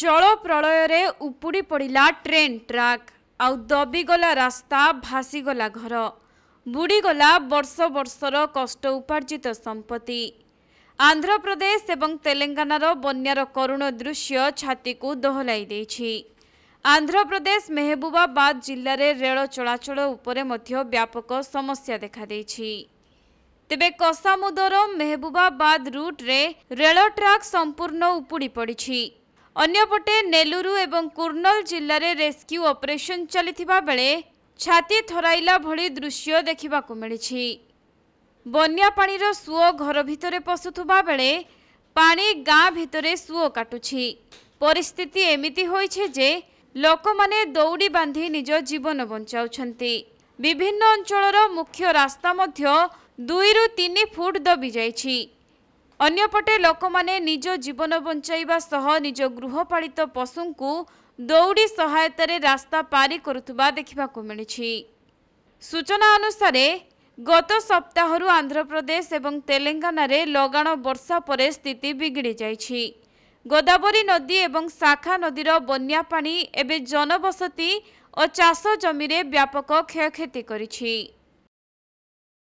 ଜଳ ପ୍ରଳୟରେ ଉପୁଡ଼ି ପଡ଼ିଲା ଟ୍ରେନ୍ ଟ୍ରାକ୍ ଆଉ ଦବିଗଲା ରାସ୍ତା ଭାସିଗଲା ଘର ବୁଡ଼ିଗଲା ବର୍ଷ ବର୍ଷର କଷ୍ଟ ଉପାର୍ଜିତ ସମ୍ପତ୍ତି ଆନ୍ଧ୍ରପ୍ରଦେଶ ଏବଂ ତେଲେଙ୍ଗାନାର ବନ୍ୟାର କରୁଣ ଦୃଶ୍ୟ ଛାତିକୁ ଦୋହଲାଇ ଦେଇଛି ଆନ୍ଧ୍ରପ୍ରଦେଶ ମେହବୁବାବାଦ ଜିଲ୍ଲାରେ ରେଳ ଚଳାଚଳ ଉପରେ ମଧ୍ୟ ବ୍ୟାପକ ସମସ୍ୟା ଦେଖାଦେଇଛି ତେବେ କସାମୁଦର ମେହବୁବାବାଦ ରୁଟ୍ରେ ରେଳ ଟ୍ରାକ୍ ସମ୍ପୂର୍ଣ୍ଣ ଉପୁଡ଼ି ପଡ଼ିଛି ଅନ୍ୟପଟେ ନେଲୁରୁ ଏବଂ କୁର୍ଣ୍ଣଲ ଜିଲ୍ଲାରେ ରେସ୍କ୍ୟୁ ଅପରେସନ୍ ଚାଲିଥିବା ବେଳେ ଛାତି ଥରାଇଲା ଭଳି ଦୃଶ୍ୟ ଦେଖିବାକୁ ମିଳିଛି ବନ୍ୟା ପାଣିର ସୁଅ ଘର ଭିତରେ ପଶୁଥିବା ବେଳେ ପାଣି ଗାଁ ଭିତରେ ସୁଅ କାଟୁଛି ପରିସ୍ଥିତି ଏମିତି ହୋଇଛି ଯେ ଲୋକମାନେ ଦୌଡ଼ି ବାନ୍ଧି ନିଜ ଜୀବନ ବଞ୍ଚାଉଛନ୍ତି ବିଭିନ୍ନ ଅଞ୍ଚଳର ମୁଖ୍ୟ ରାସ୍ତା ମଧ୍ୟ ଦୁଇରୁ ତିନି ଫୁଟ ଦବି ଯାଇଛି ଅନ୍ୟପଟେ ଲୋକମାନେ ନିଜ ଜୀବନ ବଞ୍ଚାଇବା ସହ ନିଜ ଗୃହପାଳିତ ପଶୁଙ୍କୁ ଦୌଡ଼ି ସହାୟତାରେ ରାସ୍ତା ପାରି କରୁଥିବା ଦେଖିବାକୁ ମିଳିଛି ସୂଚନା ଅନୁସାରେ ଗତ ସପ୍ତାହରୁ ଆନ୍ଧ୍ରପ୍ରଦେଶ ଏବଂ ତେଲେଙ୍ଗାନାରେ ଲଗାଣ ବର୍ଷା ପରେ ସ୍ଥିତି ବିଗିଡ଼ି ଯାଇଛି ଗୋଦାବରୀ ନଦୀ ଏବଂ ଶାଖା ନଦୀର ବନ୍ୟା ପାଣି ଏବେ ଜନବସତି ଓ ଚାଷ ଜମିରେ ବ୍ୟାପକ କ୍ଷୟକ୍ଷତି କରିଛି